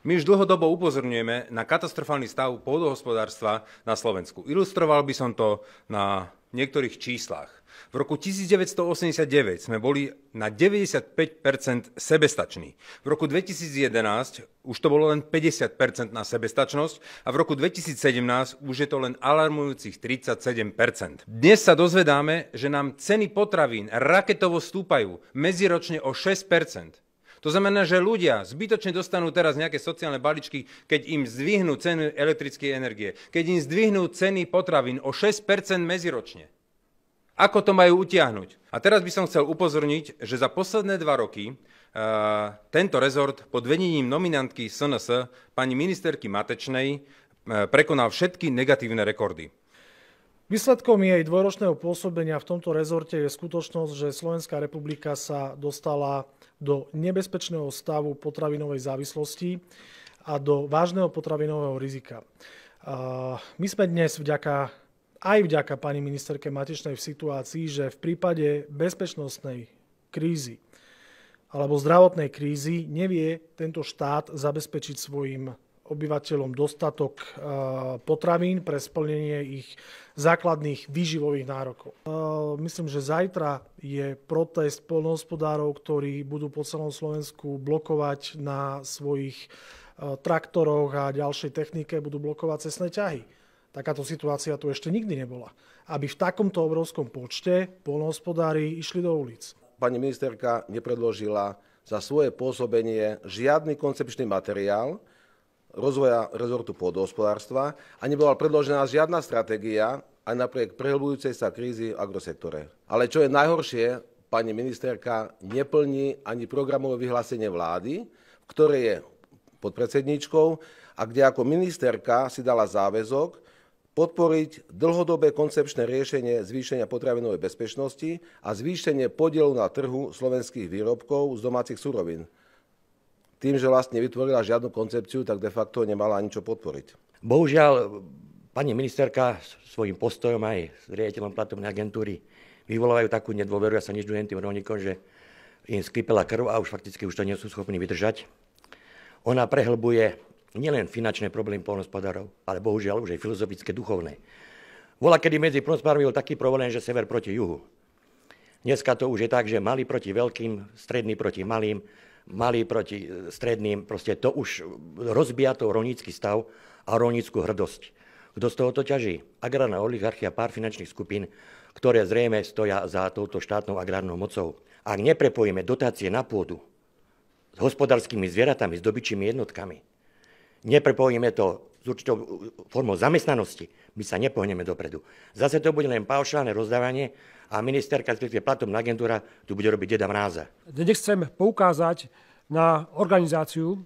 My už dlhodobo upozorňujeme na katastrofálny stav pôdohospodárstva na Slovensku. Ilustroval by som to na niektorých číslach. V roku 1989 sme boli na 95 sebestační. V roku 2011 už to bolo len 50 na sebestačnosť a v roku 2017 už je to len alarmujúcich 37 Dnes sa dozvedáme, že nám ceny potravín raketovo stúpajú medziročne o 6 to znamená, že ľudia zbytočne dostanú teraz nejaké sociálne balíčky, keď im zdvihnú ceny elektrickej energie, keď im zdvihnú ceny potravín o 6% meziročne. Ako to majú utiahnuť? A teraz by som chcel upozorniť, že za posledné dva roky e, tento rezort pod vedením nominantky SNS pani ministerky Matečnej e, prekonal všetky negatívne rekordy. Výsledkom jej dvojročného pôsobenia v tomto rezorte je skutočnosť, že Slovenská republika sa dostala do nebezpečného stavu potravinovej závislosti a do vážneho potravinového rizika. My sme dnes vďaka aj vďaka pani ministerke Matečnej v situácii, že v prípade bezpečnostnej krízy alebo zdravotnej krízy nevie tento štát zabezpečiť svojim obyvateľom dostatok eh, potravín pre splnenie ich základných výživových nárokov. Eh, myslím, že zajtra je protest polnohospodárov, ktorí budú po celom Slovensku blokovať na svojich eh, traktoroch a ďalšej technike budú blokovať cestné ťahy. Takáto situácia tu ešte nikdy nebola. Aby v takomto obrovskom počte polnohospodári išli do ulic. Pani ministerka nepredložila za svoje pôsobenie žiadny koncepčný materiál, rozvoja rezortu pôdohospodárstva a nebola predložená žiadna stratégia aj napriek prehlbujúcej sa krízy v agrosektore. Ale čo je najhoršie, pani ministerka neplní ani programové vyhlásenie vlády, ktoré je je predsedničkou a kde ako ministerka si dala záväzok, podporiť dlhodobé koncepčné riešenie zvýšenia potravinovej bezpečnosti a zvýšenie podielu na trhu slovenských výrobkov z domácich surovín tým, že vlastne vytvorila žiadnu koncepciu, tak de facto nemala ani čo podporiť. Bohužiaľ, pani ministerka svojim postojom aj s riaditeľom platobnej agentúry vyvolávajú takú nedôveru, ja sa nič dujem tým rovníkom, že im skrypela krv a už fakticky už to nie sú schopní vydržať. Ona prehlbuje nielen finančné problémy polnospodárov, ale bohužiaľ už aj filozofické, duchovné. Vola, kedy medzi polnospodármi bol taký problém, že sever proti juhu. Dneska to už je tak, že malý proti veľkým, stredný proti malým, malí proti e, stredným, proste to už rozbíja to rolnícky stav a rolníckú hrdosť. Kto z to ťaží? Agrárna oligarchia pár finančných skupín, ktoré zrejme stoja za touto štátnou agrárnou mocou. Ak neprepojíme dotácie na pôdu s hospodárskymi zvieratami, s dobyčími jednotkami, neprepojíme to určitou uh, formou zamestnanosti, my sa nepohneme dopredu. Zase to bude len paušálne rozdávanie a ministerka, respektíve platom agentúra, tu bude robiť deda mráza. Dnes chcem poukázať na organizáciu,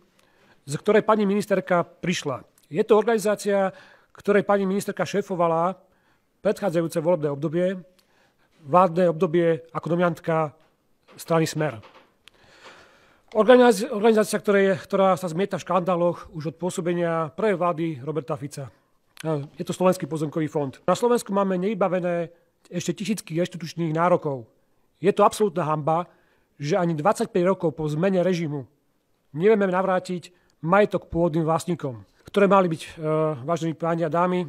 z ktorej pani ministerka prišla. Je to organizácia, ktorej pani ministerka šéfovala predchádzajúce volebné obdobie, vládne obdobie ako dominantka strany Smer. Organizácia, ktoré je, ktorá sa zmieta v škandáloch už od pôsobenia prvej vlády Roberta Fica. Je to Slovenský pozemkový fond. Na Slovensku máme neibavené ešte tisícky reštitučných nárokov. Je to absolútna hamba, že ani 25 rokov po zmene režimu nevieme navrátiť majetok pôvodným vlastníkom, ktoré mali byť, e, vážení páni a dámy,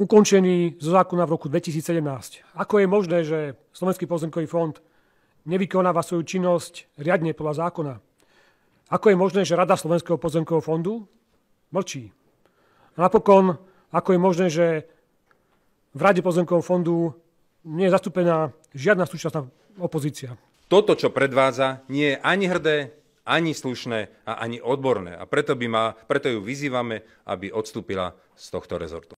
ukončený zo zákona v roku 2017. Ako je možné, že Slovenský pozemkový fond nevykonáva svoju činnosť riadne podľa zákona. Ako je možné, že Rada Slovenského pozemkového fondu mlčí? A napokon, ako je možné, že v Rade pozemkového fondu nie je zastúpená žiadna súčasná opozícia. Toto, čo predvádza, nie je ani hrdé, ani slušné a ani odborné. A preto, by ma, preto ju vyzývame, aby odstúpila z tohto rezortu.